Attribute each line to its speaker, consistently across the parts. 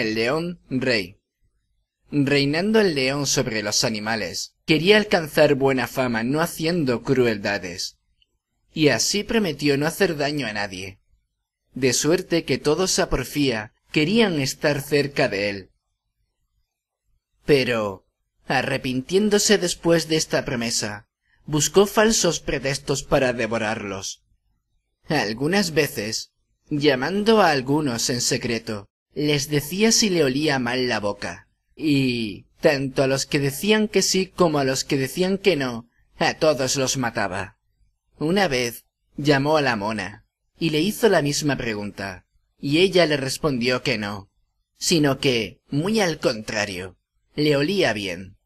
Speaker 1: el león rey. Reinando el león sobre los animales, quería alcanzar buena fama no haciendo crueldades. Y así prometió no hacer daño a nadie. De suerte que todos a porfía querían estar cerca de él. Pero, arrepintiéndose después de esta promesa, buscó falsos pretextos para devorarlos. Algunas veces, llamando a algunos en secreto, les decía si le olía mal la boca. Y tanto a los que decían que sí como a los que decían que no, a todos los mataba. Una vez llamó a la mona y le hizo la misma pregunta, y ella le respondió que no, sino que, muy al contrario, le olía bien.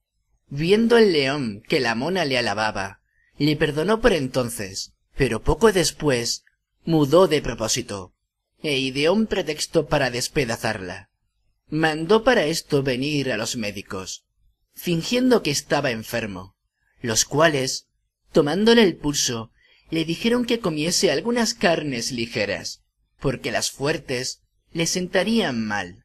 Speaker 1: Viendo el león que la mona le alababa, le perdonó por entonces, pero poco después mudó de propósito e ideó un pretexto para despedazarla. Mandó para esto venir a los médicos, fingiendo que estaba enfermo, los cuales, tomándole el pulso, le dijeron que comiese algunas carnes ligeras, porque las fuertes le sentarían mal.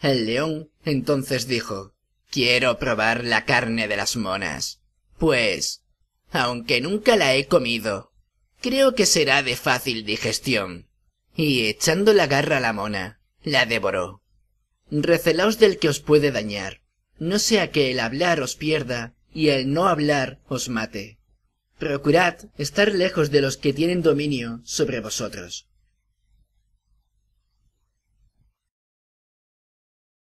Speaker 1: El león entonces dijo Quiero probar la carne de las monas, pues, aunque nunca la he comido, creo que será de fácil digestión y echando la garra a la mona, la devoró. Recelaos del que os puede dañar, no sea que el hablar os pierda y el no hablar os mate. Procurad estar lejos de los que tienen dominio sobre vosotros.